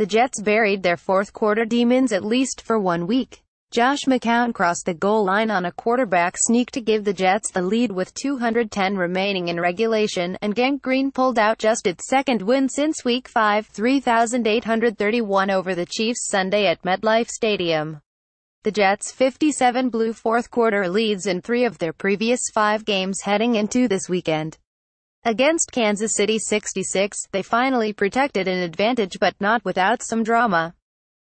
The Jets buried their fourth quarter demons at least for one week. Josh McCown crossed the goal line on a quarterback sneak to give the Jets the lead with 210 remaining in regulation, and Gank Green pulled out just its second win since Week 5, 3,831 over the Chiefs Sunday at MetLife Stadium. The Jets' 57 blew fourth-quarter leads in three of their previous five games heading into this weekend. Against Kansas City 66, they finally protected an advantage but not without some drama.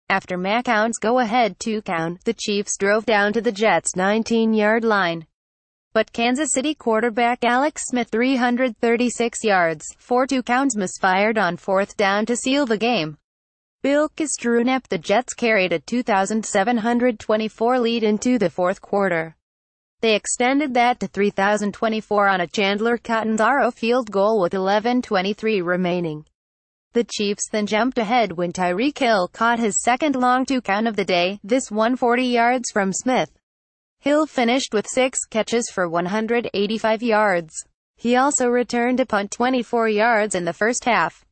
After McCown's go-ahead two-count, the Chiefs drove down to the Jets' 19-yard line. But Kansas City quarterback Alex Smith 336 yards, 4 two-counts misfired on fourth down to seal the game. Bill Kastrunep the Jets carried a 2,724 lead into the fourth quarter. They extended that to 3,024 on a Chandler Catanzaro field goal with 11.23 remaining. The Chiefs then jumped ahead when Tyreek Hill caught his second long two count of the day, this 140 yards from Smith. Hill finished with six catches for 185 yards. He also returned a punt 24 yards in the first half.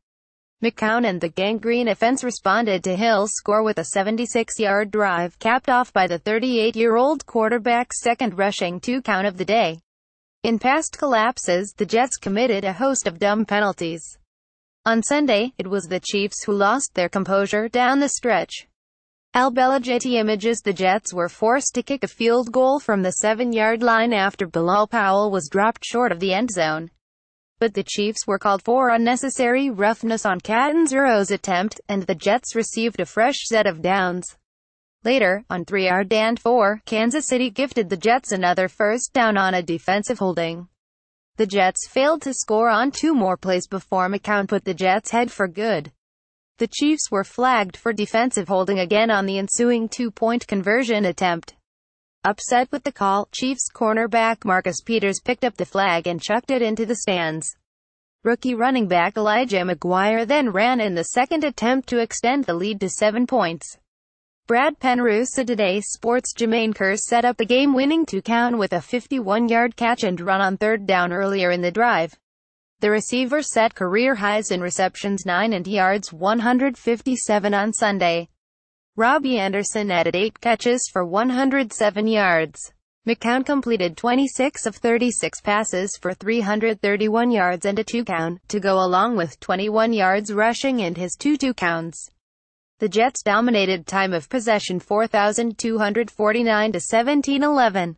McCown and the gangrene offense responded to Hill's score with a 76-yard drive, capped off by the 38-year-old quarterback's second rushing two-count of the day. In past collapses, the Jets committed a host of dumb penalties. On Sunday, it was the Chiefs who lost their composure down the stretch. Al Belligetti images the Jets were forced to kick a field goal from the 7-yard line after Bilal Powell was dropped short of the end zone but the Chiefs were called for unnecessary roughness on Catanzaro's attempt, and the Jets received a fresh set of downs. Later, on 3-yard and 4, Kansas City gifted the Jets another first down on a defensive holding. The Jets failed to score on two more plays before McCown put the Jets head for good. The Chiefs were flagged for defensive holding again on the ensuing two-point conversion attempt. Upset with the call, Chiefs cornerback Marcus Peters picked up the flag and chucked it into the stands. Rookie running back Elijah McGuire then ran in the second attempt to extend the lead to seven points. Brad Penrose Today Sports Jermaine Kerr set up a game-winning two-count with a 51-yard catch and run on third down earlier in the drive. The receiver set career highs in receptions 9 and yards 157 on Sunday. Robbie Anderson added 8 catches for 107 yards. McCown completed 26 of 36 passes for 331 yards and a two-count, to go along with 21 yards rushing and his two two-counts. The Jets dominated time of possession 4,249 to 1711.